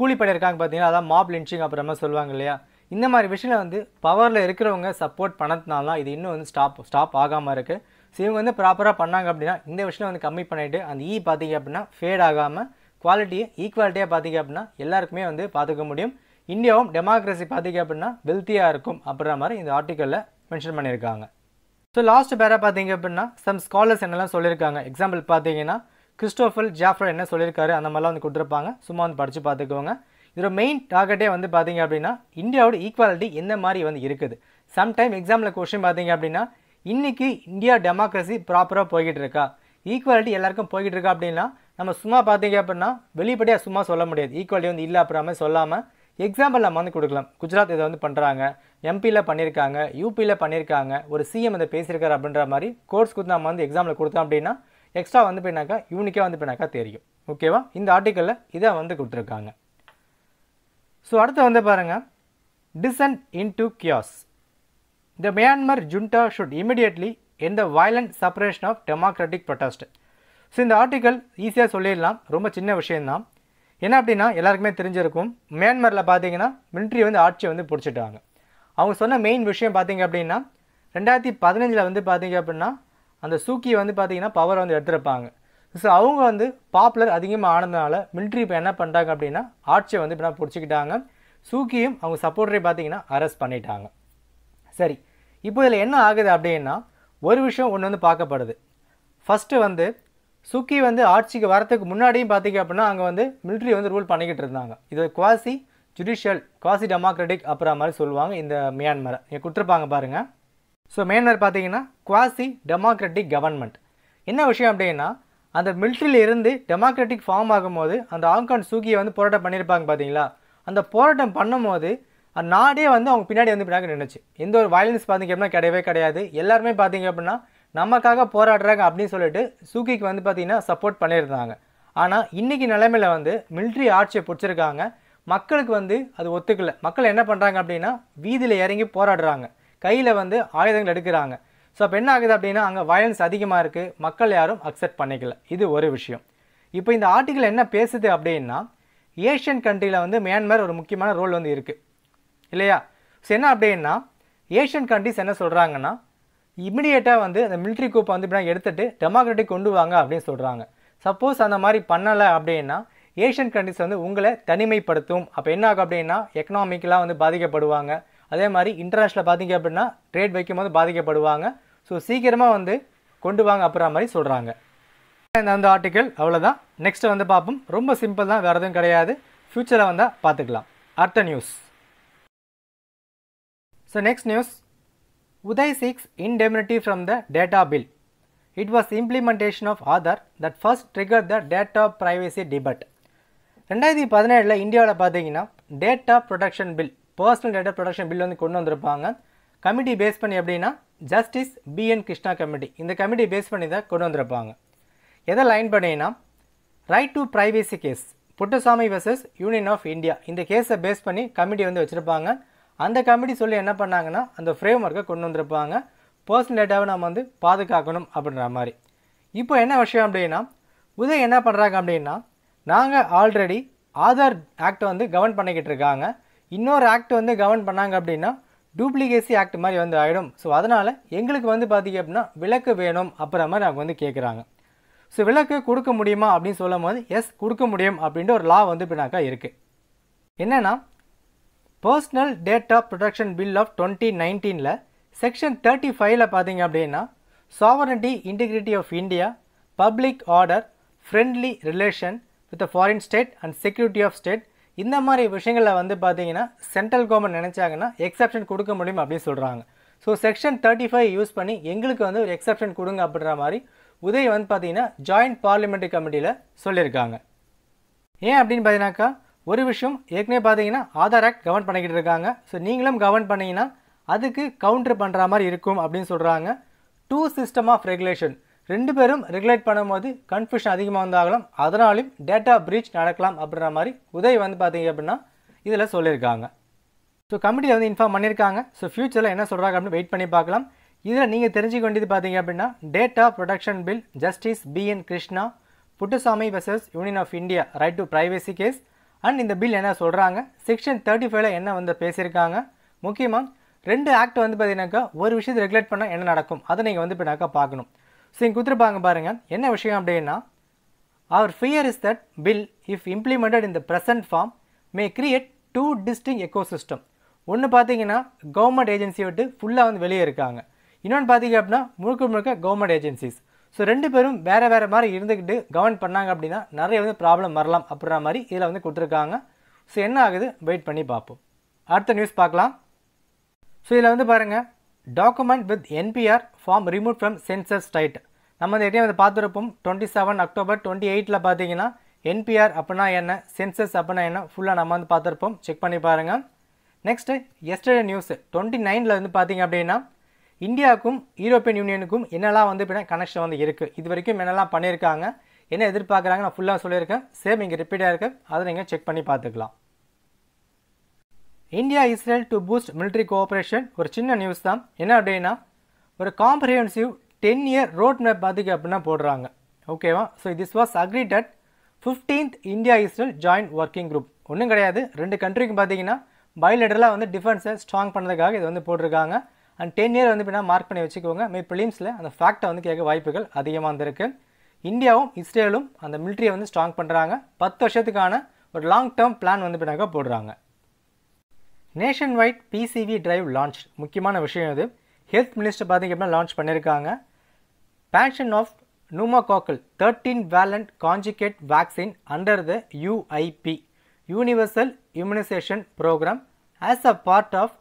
கூலிப்படை இருக்காங்க பார்த்தீங்கன்னா அதான் மாப் லிஞ்சிங் அப்புறமா சொல்லுவாங்க இல்லையா இந்த மாதிரி விஷயம் வந்து பவரில் இருக்கிறவங்க சப்போர்ட் பண்ணதுனால இது இன்னும் வந்து ஸ்டாப் ஸ்டாப் ஆகாமல் இருக்குது ஸோ இவங்க வந்து ப்ராப்பராக பண்ணாங்க அப்படின்னா இந்த விஷயம் வந்து கம்மி பண்ணிவிட்டு அந்த இ e பார்த்தீங்க அப்படின்னா ஃபேட் ஆகாமல் குவாலிட்டியை ஈக்குவாலிட்டியாக பார்த்தீங்க அப்படின்னா எல்லாருக்குமே வந்து பார்த்துக்க முடியும் இந்தியாவும் டெமோக்ரஸி பார்த்திங்க அப்படின்னா வெல்த்தியாக இருக்கும் அப்படின்ற மாதிரி இந்த ஆர்டிக்கலில் மென்ஷன் பண்ணியிருக்காங்க ஸோ லாஸ்ட் பேராக பார்த்தீங்க அப்படின்னா சம் ஸ்காலர்ஸ் என்னெல்லாம் சொல்லியிருக்காங்க எக்ஸாம்பிள் பார்த்தீங்கன்னா கிறிஸ்டோஃபல் ஜாஃபர் என்ன சொல்லியிருக்காரு அந்த மாதிரிலாம் வந்து கொடுத்துருப்பாங்க சும்மா வந்து படித்து பார்த்துக்கோங்க இதோட மெயின் டார்கெட்டே வந்து பார்த்தீங்க அப்படின்னா இந்தியாவோட ஈக்குவாலிட்டி எந்த மாதிரி வந்து இருக்குது சம்டைம் எக்ஸாமில் கொஸ்டின் பார்த்தீங்க அப்படின்னா இன்றைக்கி இந்தியா டெமோக்ரஸி ப்ராப்பராக போய்கிட்டு இருக்கா ஈக்குவாலிட்டி எல்லாருக்கும் போய்கிட்டு இருக்கா அப்படின்னா நம்ம சும்மா பார்த்தீங்க அப்படின்னா வெளிப்படையாக சும்மா சொல்ல முடியாது ஈக்குவாலிட்டி வந்து இல்லை அப்புறமே சொல்லாமல் எக்ஸாம்பிள் நம்ம வந்து கொடுக்கலாம் குஜராத் இதை வந்து பண்ணுறாங்க எம்பியில் பண்ணியிருக்காங்க யூபியில் பண்ணியிருக்காங்க ஒரு சிஎம் இதை பேசியிருக்காரு அப்படின்ற மாதிரி கோர்ஸ் கொடுத்து நம்ம வந்து எக்ஸாமில் கொடுத்தோம் அப்படின்னா எக்ஸ்ட்ரா வந்து போயினாக்கா யூனிக்காக வந்து போயினாக்கா தெரியும் ஓகேவா இந்த ஆர்டிக்கலில் இதை வந்து கொடுத்துருக்காங்க ஸோ அடுத்து வந்து பாருங்கள் descent into chaos the Myanmar junta should immediately end the violent suppression of democratic protest so இந்த ஆர்டிக்கல் ஈஸியாக சொல்லிடலாம் ரொம்ப சின்ன விஷயந்தான் என்ன அப்படின்னா எல்லாருக்குமே தெரிஞ்சிருக்கும் மியான்மரில் பார்த்தீங்கன்னா மிலிட்ரி வந்து ஆட்சியை வந்து பிடிச்சிட்டாங்க அவங்க சொன்ன மெயின் விஷயம் பார்த்தீங்க அப்படின்னா ரெண்டாயிரத்தி பதினஞ்சில் வந்து பார்த்தீங்க அப்படின்னா அந்த சூக்கியை வந்து பார்த்தீங்கன்னா பவரை வந்து எடுத்துருப்பாங்க ஸோ அவங்க வந்து பாப்புலர் அதிகமாக ஆனதுனால மிலிட்ரி இப்போ என்ன பண்ணுறாங்க அப்படின்னா ஆட்சியை வந்து இப்போ பிடிச்சிக்கிட்டாங்க சூக்கியும் அவங்க சப்போர்ட்டரை பார்த்தீங்கன்னா அரெஸ்ட் பண்ணிட்டாங்க சரி இப்போ இதில் என்ன ஆகுது அப்படின்னா ஒரு விஷயம் ஒன்று வந்து பார்க்கப்படுது ஃபஸ்ட்டு வந்து சுக்கி வந்து ஆட்சிக்கு வரத்துக்கு முன்னாடியும் பார்த்தீங்க அப்படின்னா அங்கே வந்து மிலிட்ரி வந்து ரூல் பண்ணிக்கிட்டு இருந்தாங்க இது குவாசி ஜுடிஷியல் குவாசி டெமோக்ராட்டிக் அப்புறம் மாதிரி சொல்லுவாங்க இந்த மியான்மரை இங்கே கொடுத்துருப்பாங்க பாருங்கள் ஸோ மியான்மர் பார்த்தீங்கன்னா குவாசி டெமோக்ராட்டிக் கவர்மெண்ட் என்ன விஷயம் அப்படின்னா அந்த மிலிட்ரியில் இருந்து டெமோக்ராட்டிக் ஃபார்ம் ஆகும்போது அந்த ஆங்கான் சூக்கியை வந்து போராட்டம் பண்ணியிருப்பாங்க பார்த்தீங்களா அந்த போராட்டம் பண்ணும்போது நாடே வந்து அவங்க பின்னாடி வந்து பின்னாடி நின்றுச்சு எந்த ஒரு வயலன்ஸ் பார்த்தீங்க அப்படின்னா கிடையவே கிடையாது எல்லாருமே பார்த்தீங்க அப்படின்னா நமக்காக போராடுறாங்க அப்படின்னு சொல்லிட்டு சூக்கிக்கு வந்து பார்த்திங்கன்னா சப்போர்ட் பண்ணியிருந்தாங்க ஆனால் இன்றைக்கி நிலைமையில் வந்து மிலிட்ரி ஆட்சியை பிடிச்சிருக்காங்க மக்களுக்கு வந்து அது ஒத்துக்கலை மக்கள் என்ன பண்ணுறாங்க அப்படின்னா வீதியில் இறங்கி போராடுறாங்க கையில் வந்து ஆயுதங்கள் எடுக்கிறாங்க ஸோ அப்போ என்ன ஆகுது அப்படின்னா அங்கே வயலன்ஸ் அதிகமாக இருக்குது மக்கள் யாரும் அக்செப்ட் பண்ணிக்கல இது ஒரு விஷயம் இப்போ இந்த ஆர்டிக்கல் என்ன பேசுது அப்படின்னா ஏஷியன் கண்ட்ரியில் வந்து மியான்மர் ஒரு முக்கியமான ரோல் வந்து இருக்குது இல்லையா ஸோ என்ன அப்படின்னா ஏஷியன் கண்ட்ரிஸ் என்ன சொல்கிறாங்கன்னா இமிடியேட்டாக வந்து அந்த மிலிட்ரி கூப்பை வந்து இப்படி எடுத்துகிட்டு டெமோக்ராட்டிக் கொண்டு வாங்க அப்படின்னு சொல்கிறாங்க சப்போஸ் அந்த மாதிரி பண்ணலை அப்படின்னா ஏஷியன் கண்ட்ரிஸ் வந்து உங்களை தனிமைப்படுத்தும் அப்போ என்ன ஆகும் அப்படின்னா எக்கனாமிக்கலாக வந்து பாதிக்கப்படுவாங்க அதே மாதிரி இன்டர்நேஷ்னல் பார்த்தீங்க அப்படின்னா ட்ரேட் வைக்கும் போது பாதிக்கப்படுவாங்க ஸோ சீக்கிரமாக வந்து கொண்டு வாங்க அப்புறம் மாதிரி சொல்கிறாங்க அந்த ஆர்டிக்கல் அவ்வளோதான் நெக்ஸ்ட்டு வந்து பார்ப்போம் ரொம்ப சிம்பிள் தான் வேறு எதுவும் கிடையாது ஃப்யூச்சரை வந்தால் பார்த்துக்கலாம் அடுத்த news so next news UIDAI seeks indemnity from the data bill it was implementation of Aadhaar that first trigger the data privacy debate ரெண்டாயிரத்தி பதினேழில் இந்தியாவில் பார்த்தீங்கன்னா data protection bill personal data protection bill வந்து கொண்டு வந்திருப்பாங்க கமிட்டி பேஸ் பண்ணி எப்படின்னா justice BN Krishna committee இந்த கமிட்டி பேஸ் பண்ணி தான் கொண்டு வந்திருப்பாங்க எதை லைன் பண்ணிங்கன்னா right to privacy case Puttaswamy versus union of India இந்த கேஸை பேஸ் பண்ணி கமிட்டி வந்து வச்சுருப்பாங்க அந்த கமிட்டி சொல்லி என்ன பண்ணாங்கன்னா அந்த ஃப்ரேம் ஒர்க்கை கொண்டு வந்திருப்பாங்க பர்சனல் டேட்டாவை நம்ம வந்து பாதுகாக்கணும் அப்படின்ற மாதிரி இப்போ என்ன விஷயம் அப்படின்னா உதவி என்ன பண்ணுறாங்க அப்படின்னா நாங்கள் ஆல்ரெடி ஆதார் ஆக்டை வந்து கவர்ன் பண்ணிக்கிட்டு இருக்காங்க இன்னொரு ஆக்ட் வந்து கவர்ன் பண்ணாங்க அப்படின்னா டூப்ளிகேசி ஆக்ட் மாதிரி வந்து ஆகிடும் ஸோ அதனால் எங்களுக்கு வந்து பார்த்திங்க அப்படின்னா விளக்கு வேணும் அப்புறம் மாதிரி அவங்க வந்து கேட்குறாங்க ஸோ விளக்கு கொடுக்க முடியுமா அப்படின்னு சொல்லும் போது எஸ் கொடுக்க முடியும் அப்படின்ற ஒரு லா வந்து பின்னாக்கா இருக்குது என்னென்னா personal data protection bill of twenty நைன்டீனில் செக்ஷன் தேர்ட்டி ஃபைவ்ல பார்த்தீங்க அப்படின்னா sovereignty integrity of India public order friendly relation with foreign state and security of state இந்த மாதிரி விஷயங்களில் வந்து பார்த்தீங்கன்னா சென்ட்ரல் கவர்மெண்ட் நினச்சாங்கன்னா எக்ஸப்ஷன் கொடுக்க முடியும் அப்படின்னு சொல்கிறாங்க so section thirty five use பண்ணி எங்களுக்கு வந்து ஒரு எக்ஸப்ஷன் கொடுங்க அப்படின்ற மாதிரி உதய் வந்து பார்த்தீங்கன்னா ஜாயிண்ட் பார்லிமெண்ட்ரி கமிட்டியில் சொல்லியிருக்காங்க ஏன் அப்படின்னு பார்த்தீங்கன்னாக்கா ஒரு விஷயம் ஏற்கனவே பார்த்தீங்கன்னா ஆதார் ஆக்ட் கவர்ன் பண்ணிக்கிட்டு இருக்காங்க ஸோ நீங்களும் கவர்ன் பண்ணிங்கன்னா அதுக்கு கவுண்டர் பண்ணுற மாதிரி இருக்கும் அப்படின்னு சொல்கிறாங்க டூ சிஸ்டம் ஆஃப் ரெகுலேஷன் ரெண்டு பேரும் ரெகுலேட் பண்ணும்போது கன்ஃபியூஷன் அதிகமாக வந்தாகலாம் அதனாலையும் டேட்டா பிரீச் நடக்கலாம் அப்படின்ற மாதிரி உதவி வந்து பார்த்தீங்க அப்படின்னா இதில் சொல்லியிருக்காங்க ஸோ கமிட்டி வந்து இன்ஃபார்ம் பண்ணியிருக்காங்க ஸோ ஃப்யூச்சரில் என்ன சொல்கிறாங்க அப்படின்னு வெயிட் பண்ணி பார்க்கலாம் இதில் நீங்கள் தெரிஞ்சுக்க வேண்டியது பார்த்தீங்க அப்படின்னா data protection bill justice B N Krishna Puttaswamy versus union of India right to privacy case and இந்த பில் என்ன சொல்கிறாங்க செக்ஷன் தேர்ட்டி ஃபைவ்ல என்ன வந்து பேசியிருக்காங்க முக்கியமாக ரெண்டு ஆக்ட் வந்து பார்த்தீங்கன்னாக்கா ஒரு விஷயத்தை ரெகுலேட் பண்ணால் என்ன நடக்கும் அதை நீங்கள் வந்து இப்படினாக்கா பார்க்கணும் ஸோ இங்கே கொடுத்துருப்பாங்க பாருங்கள் என்ன விஷயம் அப்படின்னா our fear is that bill if implemented in the present form may create two distinct ecosystem ஒன்று பார்த்தீங்கன்னா கவர்மெண்ட் ஏஜென்சியை விட்டு ஃபுல்லாக வந்து வெளியே இருக்காங்க இன்னொன்று பார்த்தீங்க அப்படின்னா முழுக்க முழுக்க கவர்மெண்ட் ஏஜென்சிஸ் ஸோ ரெண்டு பேரும் வேறு வேறு மாதிரி இருந்துக்கிட்டு கவர்ன் பண்ணாங்க அப்படின்னா நிறைய வந்து ப்ராப்ளம் வரலாம் அப்படின்ற மாதிரி இதில் வந்து கொடுத்துருக்காங்க ஸோ என்ன ஆகுது வெயிட் பண்ணி பார்ப்போம் அடுத்த நியூஸ் பார்க்கலாம் ஸோ இதில் வந்து பாருங்கள் document with NPR form remove from census data நம்ம இந்த ஏற்கனவே வந்து பார்த்துருப்போம் டுவெண்ட்டி செவன் அக்டோபர் டுவெண்ட்டி எயிட்டில் பார்த்தீங்கன்னா என்பிஆர் அப்படின்னா என்ன சென்சஸ் அப்படின்னா என்ன ஃபுல்லாக நம்ம வந்து பார்த்துருப்போம் செக் பண்ணி பாருங்கள் நெக்ஸ்ட்டு எஸ்டே நியூஸு டுவெண்ட்டி நைனில் வந்து பார்த்தீங்க அப்படின்னா இந்தியாவுக்கும் யூரோப்பியன் யூனியனுக்கும் என்னெல்லாம் வந்து இப்போ கனெக்ஷன் வந்து இருக்குது இது வரைக்கும் என்னெல்லாம் பண்ணியிருக்காங்க என்ன எதிர்பார்க்குறாங்க நான் ஃபுல்லாக சொல்லியிருக்கேன் சேம் இங்கே ரிப்பீட்டாக இருக்குது அதை நீங்கள் செக் பண்ணி பார்த்துக்கலாம் India Israel to boost military cooperation ஒரு சின்ன நியூஸ் தான் என்ன அப்படின்னா ஒரு comprehensive ten year road map பார்த்துக்கு அப்படின்னா போடுறாங்க ஓகேவா so this was agreed at fifteenth India Israel joint working group ஒன்றும் கிடையாது ரெண்டு கண்ட்ரிக்கும் பார்த்தீங்கன்னா பைலடரலாக வந்து டிஃபென்ஸை ஸ்ட்ராங் பண்ணதுக்காக இது வந்து போட்டிருக்காங்க அண்ட் டென் இயர் வந்து பின்னா மார்க் பண்ணி வச்சுக்கோங்க மே பிலிம்ஸில் அந்த ஃபேக்டை வந்து கேட்க வாய்ப்புகள் அதிகமாக இருந்திருக்கு இந்தியாவும் இஸ்ரேலும் அந்த மிலிட்ரியை வந்து ஸ்ட்ராங் பண்ணுறாங்க பத்து வருஷத்துக்கான ஒரு லாங் டேர்ம் பிளான் வந்து பின்னாக்க போடுறாங்க nation wide PCV drive launch முக்கியமான விஷயம் இது ஹெல்த் மினிஸ்டர் பார்த்திங்க லான்ச் பண்ணியிருக்காங்க passion of coccal thirteen valent conjugate vaccine under the UIP universal immunisation programme as a part of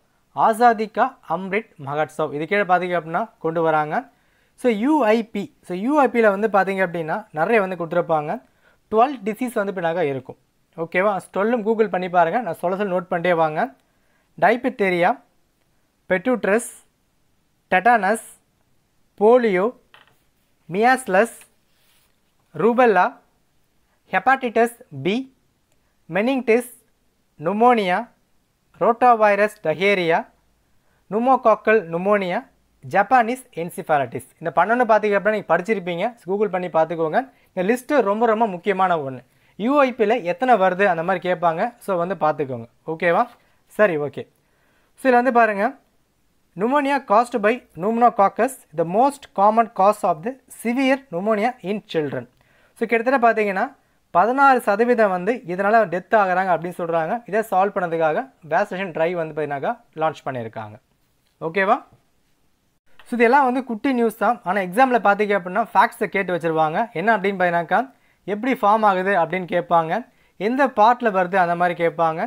Azadi ka Amrit Mahotsav இது கீழே பார்த்தீங்க அப்படின்னா கொண்டு வராங்க ஸோ யூஐபி ஸோ யூஐபியில் வந்து பார்த்தீங்க அப்படின்னா நிறைய வந்து கொடுத்துருப்பாங்க டுவெல் டிசீஸ் வந்து பின்னாக இருக்கும் ஓகேவா ஸ்டொல்லும் கூகுள் பண்ணி பாருங்கள் நான் சொல்ல சொல்ல நோட் பண்ணிட்டே வாங்க diphtheria pertussis tetanus polio measles rubella hepatitis B meningitis pneumonia rotavirus diarrhoea pneumococcal pneumonia Japanese encephalitis இந்த பன்னெண்டு பார்த்திங்க அப்படின்னா நீங்கள் படிச்சிருப்பீங்க கூகுள் பண்ணி பார்த்துக்கோங்க இந்த லிஸ்ட்டு ரொம்ப ரொம்ப முக்கியமான ஒன்று யூஐபியில் எத்தனை வருது அந்த மாதிரி கேட்பாங்க ஸோ வந்து பார்த்துக்கோங்க ஓகேவா சரி ஓகே ஸோ இதில் வந்து பாருங்கள் pneumonia caused by coccus the most common cause of the severe pneumonia in children so கிட்டத்தட்ட பார்த்தீங்கன்னா பதினாறு சதவீதம் வந்து இதனால் டெத் ஆகிறாங்க அப்படின்னு சொல்கிறாங்க இதை சால்வ் பண்ணதுக்காக வேக்சினேஷன் ட்ரைவ் வந்து பார்த்தீங்கன்னாக்கா லான்ச் பண்ணியிருக்காங்க ஓகேவா ஸோ இதெல்லாம் வந்து குட்டி நியூஸ் தான் ஆனால் எக்ஸாமில் பார்த்தீங்க அப்படின்னா ஃபேக்ட்ஸை கேட்டு வச்சுருவாங்க என்ன அப்படின்னு பார்த்தீங்கன்னாக்கா எப்படி ஃபார்ம் ஆகுது அப்படின்னு கேட்பாங்க எந்த பார்ட்டில் வருது அந்த மாதிரி கேட்பாங்க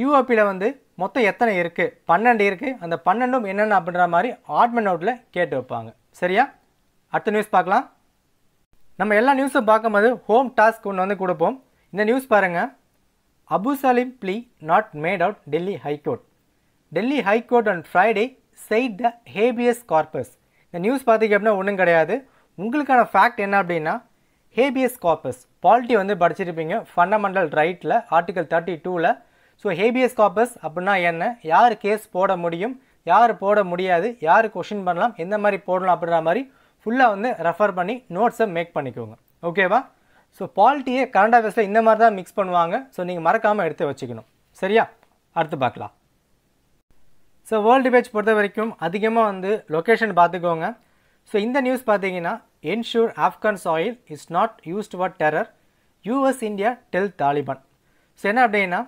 யூஓபியில் வந்து மொத்தம் எத்தனை இருக்குது பன்னெண்டு இருக்குது அந்த பன்னெண்டும் என்னென்ன அப்படின்ற மாதிரி ஆட்மெண்ட் அவுட்டில் கேட்டு வைப்பாங்க சரியா அடுத்த நியூஸ் பார்க்கலாம் நம்ம எல்லா நியூஸும் பார்க்கும்போது ஹோம் டாஸ்க் ஒன்று வந்து கொடுப்போம் இந்த நியூஸ் பாருங்கள் Abu Salem plea not made out Delhi high court Delhi high court on Friday said the habeas corpus இந்த நியூஸ் பார்த்திங்க அப்படின்னா ஒன்றும் கிடையாது உங்களுக்கான ஃபேக்ட் என்ன அப்படின்னா ஹேபியஸ் கார்பஸ் பாலிட்டி வந்து படிச்சிருப்பீங்க ஃபண்டமெண்டல் ரைட்டில் ஆர்டிகல் தேர்ட்டி டூவில் ஸோ ஹேபியஸ் கார்பஸ் அப்படின்னா என்ன யார் கேஸ் போட முடியும் யார் போட முடியாது யார் கொஷின் பண்ணலாம் எந்த மாதிரி போடலாம் அப்படின்ற மாதிரி ஃபுல்லாக வந்து ரெஃபர் பண்ணி நோட்ஸை மேக் பண்ணிக்கோங்க ஓகேவா ஸோ பாலிட்டியை கரண்ட் அஃபேர்ஸில் இந்த மாதிரி தான் மிக்ஸ் பண்ணுவாங்க ஸோ நீங்கள் மறக்காமல் எடுத்து வச்சுக்கணும் சரியா அடுத்து பார்க்கலாம் ஸோ வேர்ல்டு பேஜ் பொறுத்த வரைக்கும் அதிகமாக வந்து லொக்கேஷன் பார்த்துக்கோங்க ஸோ இந்த நியூஸ் பார்த்தீங்கன்னா ensure Afghan soil is not used for terror US India tell Taliban so என்ன அப்படின்னா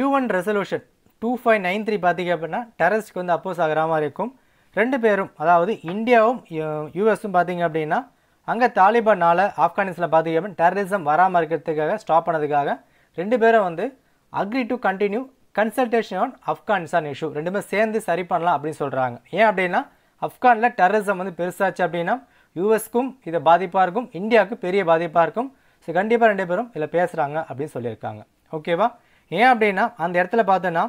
UN resolution two five nine three பார்த்தீங்க அப்படின்னா டெரரிஸ்ட்க்கு வந்து அப்போஸ் ஆகிற மாதிரி இருக்கும் ரெண்டு பேரும் அதாவது இந்தியாவும் யூஎஸும் பார்த்திங்க அப்படின்னா அங்கே தாலிபானால் ஆப்கானிஸ்தானில் பார்த்திங்க அப்படின்னா டெரரிசம் வராமல் இருக்கிறதுக்காக ஸ்டாப் பண்ணதுக்காக ரெண்டு பேரும் வந்து agree to continue consultation on Afghanistan issue ரெண்டுமே சேர்ந்து சரி பண்ணலாம் அப்படின்னு சொல்கிறாங்க ஏன் அப்படின்னா ஆப்கானில் டெரரிசம் வந்து பெருசாச்சு அப்படின்னா யூஎஸ்க்கும் இதை பாதிப்பாக இருக்கும் இந்தியாவுக்கு பெரிய பாதிப்பாக இருக்கும் ஸோ கண்டிப்பாக ரெண்டு பேரும் இதில் பேசுகிறாங்க அப்படின்னு சொல்லியிருக்காங்க ஓகேவா ஏன் அப்படின்னா அந்த இடத்துல பார்த்தோன்னா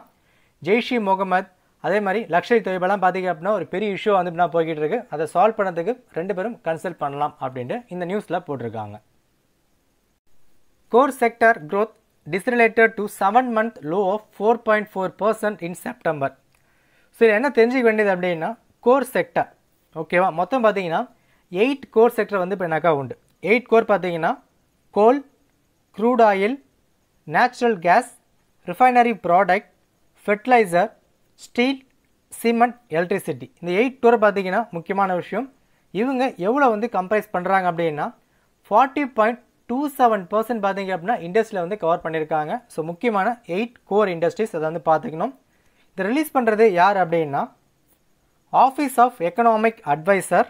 ஜெய்ஷி முகமது அதே மாதிரி லக்ஷரி தொழிலாம் பார்த்திங்க அப்படின்னா ஒரு பெரிய இஷ்யூ வந்து நான் போய்கிட்டு இருக்கு அதை சால்வ் பண்ணுறதுக்கு ரெண்டு பேரும் கன்சல்ட் பண்ணலாம் அப்படின்ட்டு இந்த நியூஸில் போட்டிருக்காங்க core sector growth decelerated to seven month low of four point four percent in September so என்ன தெரிஞ்சுக்க வேண்டியது அப்படின்னா கோர் செக்டர் ஓகேவா மொத்தம் பார்த்தீங்கன்னா எயிட் கோர் செக்டர் வந்து இப்போ எனக்கா உண்டு எயிட் கோர் பார்த்தீங்கன்னா coal crude oil natural gas refinery product fertiliser steel cement electricity இந்த எயிட் டூர் பார்த்திங்கன்னா முக்கியமான விஷயம் இவங்க எவ்வளோ வந்து கம்ப்ரைஸ் பண்ணுறாங்க அப்படின்னா forty point two seven percent பார்த்திங்க அப்படின்னா இண்டஸ்ட்ரியில் வந்து கவர் பண்ணியிருக்காங்க ஸோ முக்கியமான எயிட் கோர் இண்டஸ்ட்ரீஸ் அதை வந்து பார்த்துக்கணும் இதை ரிலீஸ் பண்ணுறது யார் அப்படின்னா office of economic adviser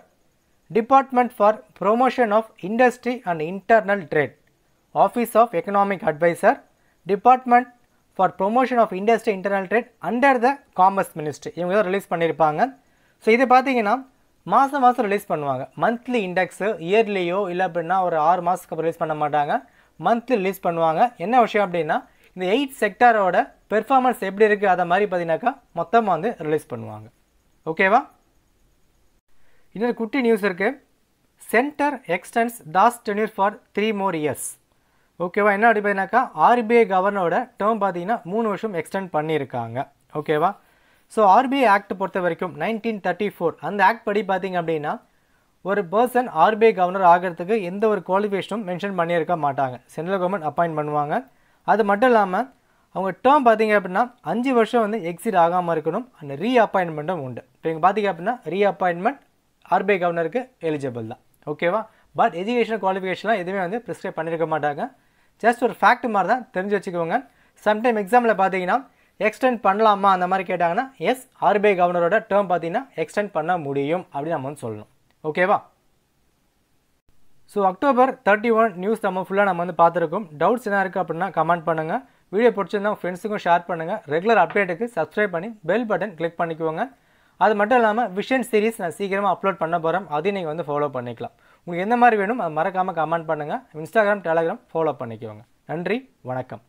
department for promotion of industry and internal trade office of economic adviser department for promotion of industry internal trade under the commerce ministry இவங்க தான் release பண்ணியிருப்பாங்க ஸோ இது பார்த்தீங்கன்னா மாதம் மாதம் ரிலீஸ் பண்ணுவாங்க மந்த்லி இண்டெக்ஸு இயர்லியோ இல்லை அப்படின்னா ஒரு ஆறு மாதத்துக்கு அப்புறம் ரிலீஸ் பண்ண மாட்டாங்க மந்த்லி ரிலீஸ் பண்ணுவாங்க என்ன விஷயம் அப்படின்னா இந்த எயிட் செக்டாரோட பெர்ஃபார்மன்ஸ் எப்படி இருக்குது அதை மாதிரி பார்த்தீங்கன்னாக்கா மொத்தமாக வந்து ரிலீஸ் பண்ணுவாங்க ஓகேவா இன்னொரு குட்டி நியூஸ் இருக்குது centre extends Das tenure for three more years ஓகேவா என்ன அப்படின்னாக்கா ஆர்பிஐ கவர்னரோட டேர்ம் பார்த்தீங்கன்னா மூணு வருஷம் எக்ஸ்டெண்ட் பண்ணியிருக்காங்க ஓகேவா ஸோ ஆர்பிஐ ஆக்ட் பொறுத்த வரைக்கும் நைன்டீன் தேர்ட்டி ஃபோர் அந்த ஆக்ட் படி பார்த்தீங்க அப்படின்னா ஒரு பர்சன் ஆர்பிஐ கவர்னர் ஆகிறதுக்கு எந்த ஒரு குவாலிஃபிகேஷனும் மென்ஷன் பண்ணியிருக்க மாட்டாங்க சென்ட்ரல் கவர்மெண்ட் அப்பாயிண்ட் பண்ணுவாங்க அது மட்டும் இல்லாமல் அவங்க டேர்ம் பார்த்தீங்க அப்படின்னா அஞ்சு வருஷம் வந்து எக்ஸிட் ஆகாமல் இருக்கணும் அந்த ரீ அப்பாயின்மெண்ட்டும் உண்டு இப்போ இங்கே பார்த்தீங்க அப்படின்னா ரீ அப்பாயின்மெண்ட் ஆர்பிஐ கவர்னருக்கு எலிஜிபிள் தான் ஓகேவா பட் எஜுகேஷன் குவாலிஃபிகேஷன்லாம் எதுவுமே வந்து ப்ரிஸ்கிரைப் பண்ணியிருக்க மாட்டாங்க ஜஸ்ட் ஒரு ஃபேக்ட் மாதிரி தான் தெரிஞ்சு வச்சுக்கோங்க சம்டைம் எக்ஸாமில் பார்த்தீங்கன்னா எக்ஸ்டெண்ட் பண்ணலாமா அந்த மாதிரி கேட்டாங்கன்னா எஸ் ஆர்பிஐ கவர்னரோட டேர்ம் பார்த்தீங்கன்னா எக்ஸ்டெண்ட் பண்ண முடியும் அப்படின்னு நம்ம வந்து சொல்லணும் ஓகேவா so October thirty one news நம்ம ஃபுல்லாக நம்ம வந்து பார்த்துருக்கோம் டவுட்ஸ் என்ன இருக்குது அப்படின்னா கமெண்ட் பண்ணுங்கள் வீடியோ பிடிச்சிருந்தா ஃப்ரெண்ட்ஸுக்கும் ஷேர் பண்ணுங்கள் ரெகுலர் அப்டேட்டுக்கு சப்ஸ்கிரைப் பண்ணி பெல் பட்டன் கிளிக் பண்ணிக்குவோங்க அது மட்டும் இல்லாமல் விஷன் சீரிஸ் நான் சீக்கிரமாக அப்லோட் பண்ண போகிறேன் அதையும் நீங்கள் வந்து ஃபாலோ பண்ணிக்கலாம் உங்களுக்கு எந்த மாதிரி வேணும் அதை மறக்காமல் கமெண்ட் பண்ணுங்கள் இன்ஸ்டாகிராம் டெலகிராம் ஃபாலோ பண்ணிக்கோங்க நன்றி வணக்கம்